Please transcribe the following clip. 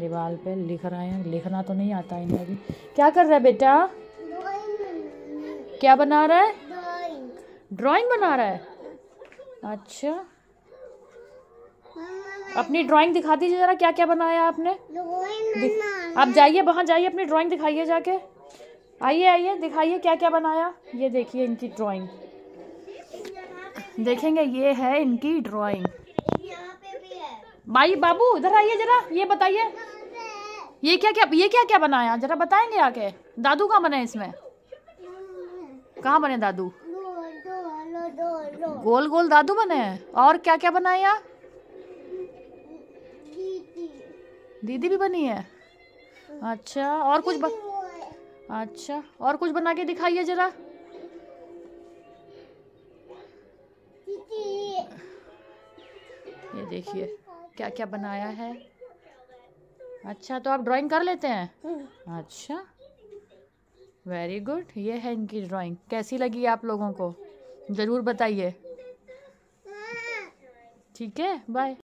दीवार पे लिख रहे हैं लिखना तो नहीं आता इन्हें अभी क्या कर रहा है बेटा क्या बना रहा है ड्राइंग बना रहा है अच्छा अपनी ड्राइंग दिखा दीजिए जरा क्या क्या बनाया आपने आप जाइए वहाँ जाइए अपनी ड्राइंग दिखाइए जाके आइए आइए दिखाइए क्या क्या बनाया ये देखिए इनकी ड्राइंग देखेंगे ये है इनकी ड्राइंग भाई बाबू इधर आइए जरा ये बताइए ये क्या क्या ये क्या क्या बनाया जरा बताएंगे आके दादू कहाँ बने इसमें कहाँ बने दादू गोल गोल दादू बने और क्या क्या बनाया दीदी भी बनी है अच्छा और कुछ ब... अच्छा और कुछ बना के दिखाइए जरा ये देखिए क्या क्या बनाया है अच्छा तो आप ड्राइंग कर लेते हैं हम्म। अच्छा वेरी गुड ये है इनकी ड्राइंग कैसी लगी आप लोगों को ज़रूर बताइए ठीक है बाय